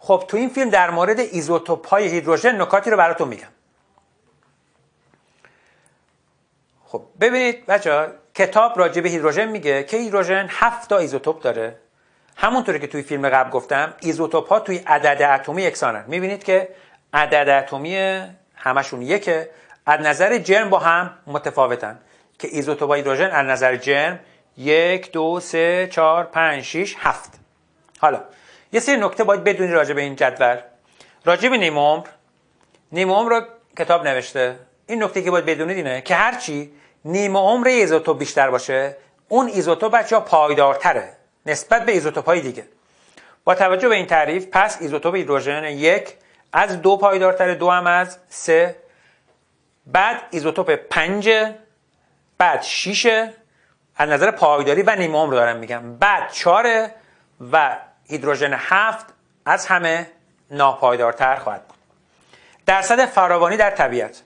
خب تو این فیلم در مورد ایزوتوپ های هیدروژن نکاتی رو براتون میگم خب ببینید بچه کتاب راجع به هیدروژن میگه که هیدروژن هفتا تا ایزوتوپ داره همونطوری که توی فیلم قبل گفتم ایزوتوپ ها توی عدد اتمی یکسانن میبینید که عدد اتمی همشون یکه از نظر جرم با هم متفاوتن که ایزوتوپ هیدروژن از نظر جرم یک دو سه چهار پنج شیش هفت حالا یه سری نکته باید بدونی راجع به این جدول راجع به نیم عمر نیم عمر رو کتاب نوشته این نکته که باید بدونید اینه که هرچی نیم عمر ایزوتوپ بیشتر باشه اون ایزوتوپ بچه‌ها پایدارتره نسبت به ایزوتوپ های دیگه با توجه به این تعریف پس ایزوتوپ هیدروژن یک از دو پایدارتره دو هم از سه بعد ایزوتوپ پنج بعد شیشه از نظر پایداری و نیم عمر دارم میگم بعد چاره و هیدروژن هفت از همه ناپایدارتر خواهد بود درصد فراوانی در طبیعت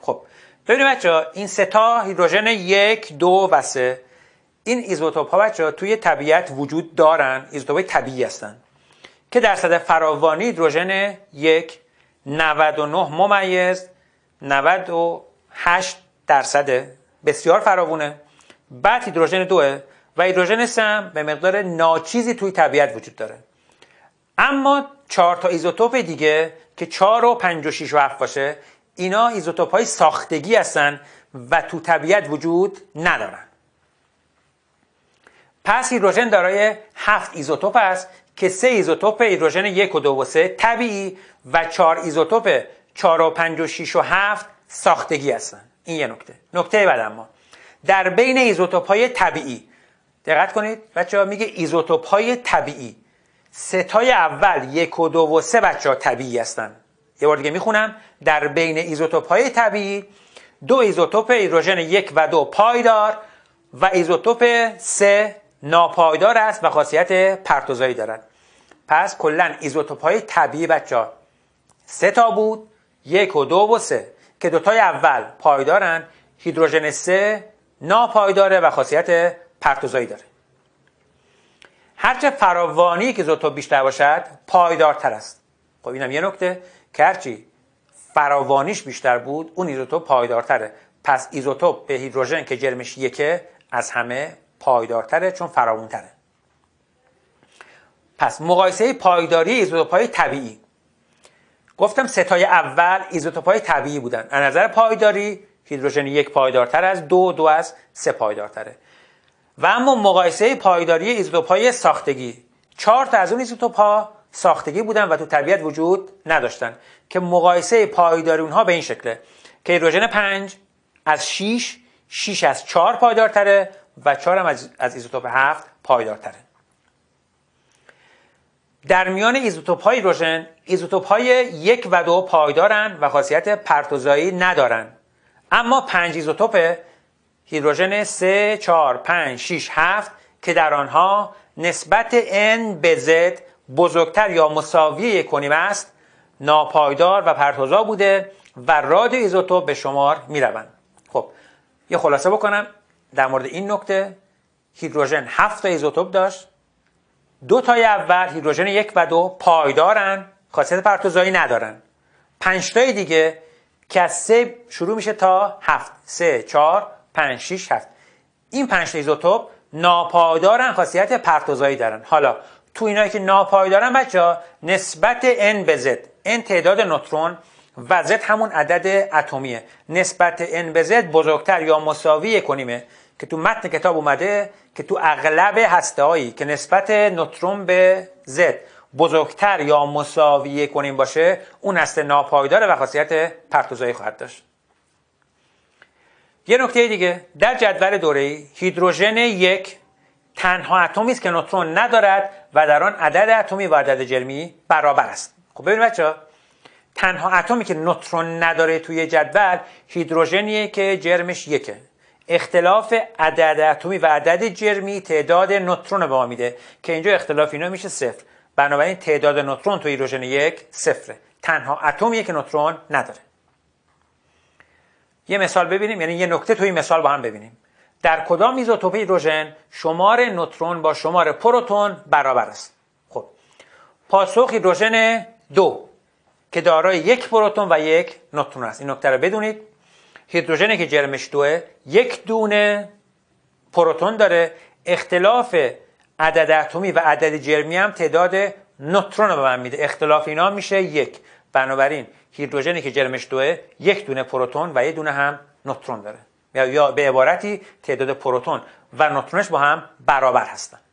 خب ببینید بچه این سه تا هیدروژن یک دو و سه این ایزوتوپ ها بچه ها توی طبیعت وجود دارن ایزوتوپ های طبیعی هستن که درصد فراوانی هیدروژن یک 99 ممیز 98 درصد بسیار فراوونه بعد هیدروژن دوه و هیدروژن سم به مقدار ناچیزی توی طبیعت وجود داره اما چهار تا ایزوتوپ دیگه که 4 و 5 و 6 و 7 باشه اینا ایزوتوپ های ساختگی هستن و تو طبیعت وجود ندارن پس هیدروژن دارای 7 ایزوتوپ است که 3 ایزوتوپ هیدروژن 1 و 2 و 3 طبیعی و 4 ایزوتوپ 4 و 5 و 6 و 7 ساختگی هستن این یه نکته نکته بعد اما در بین ایزوتوپ های طبیعی دقت کنید بچه ها میگه ایزوتوپ های طبیعی ستای اول یک و دو و سه بچه ها طبیعی هستن یه بار دیگه میخونم در بین ایزوتوپ های طبیعی دو ایزوتوپ هیدروژن یک و دو پایدار و ایزوتوپ سه ناپایدار است و خاصیت پرتوزایی دارد پس کلا ایزوتوپ های طبیعی بچه ها سه تا بود یک و دو و سه که دوتای اول پایدارن هیدروژن سه ناپایداره و خاصیت پرتوزایی داره هرچه فراوانی که زوتو بیشتر باشد پایدارتر است خب اینم یه نکته که هرچی فراوانیش بیشتر بود اون ایزوتوپ پایدارتره پس ایزوتوپ به هیدروژن که جرمش یکه از همه پایدارتره چون فراوانتره پس مقایسه پایداری ایزوتوپ های طبیعی گفتم ستای اول ایزوتوپ های طبیعی بودن از نظر پایداری هیدروژن یک پایدارتر از دو دو از سه پایدارتره و اما مقایسه پایداری ایزوتوپ های ساختگی چهار تا از اون ایزوتوپ ها ساختگی بودن و تو طبیعت وجود نداشتن که مقایسه پایداری اونها به این شکله که هیدروژن 5 از 6 6 از 4 پایدارتره و 4 هم از, از ایزوتوپ 7 پایدارتره در میان ایزوتوپ های هیدروژن ایزوتوپ های یک و دو پایدارن و خاصیت پرتوزایی ندارن اما پنج ایزوتوپ هیدروژن 3 4 5 6 7 که در آنها نسبت n به z بزرگتر یا مساوی کنیم است ناپایدار و پرتوزا بوده و رادیو ایزوتوپ به شمار روند خب یه خلاصه بکنم در مورد این نکته هیدروژن 7 تا ایزوتوپ داشت دو تا اول هیدروژن یک و دو پایدارن خاصیت پرتوزایی ندارن پنج تای دیگه که از سه شروع میشه تا هفت سه 4، 5 6 این 5 ایزوتوپ ناپایدارن خاصیت پرتوزایی دارن حالا تو اینایی که ناپایدارن بچه نسبت n به z n تعداد نوترون و z همون عدد اتمیه نسبت n به z بزرگتر یا مساوی کنیمه که تو متن کتاب اومده که تو اغلب هایی که نسبت نوترون به z بزرگتر یا مساویه کنیم باشه اون هسته ناپایداره و خاصیت پرتوزایی خواهد داشت یه نکته دیگه در جدول دوره هیدروژن یک تنها اتمی است که نوترون ندارد و در آن عدد اتمی و عدد جرمی برابر است خب ببینید بچه‌ها تنها اتمی که نوترون نداره توی جدول هیدروژنیه که جرمش یکه اختلاف عدد اتمی و عدد جرمی تعداد نوترون به ما میده که اینجا اختلاف اینا میشه صفر بنابراین تعداد نوترون تو هیدروژن یک صفره تنها اتمیه که نوترون نداره یه مثال ببینیم یعنی یه نکته توی مثال با هم ببینیم در کدام ایزوتوپ هیدروژن شمار نوترون با شمار پروتون برابر است خب پاسخ هیدروژن دو که دارای یک پروتون و یک نوترون است این نکته رو بدونید هیدروژنی که جرمش دوه یک دونه پروتون داره اختلاف عدد اتمی و عدد جرمی هم تعداد نوترون رو به من میده اختلاف اینا میشه یک بنابراین هیدروژنی که جرمش دوه یک دونه پروتون و یک دونه هم نوترون داره یا به عبارتی تعداد پروتون و نوترونش با هم برابر هستن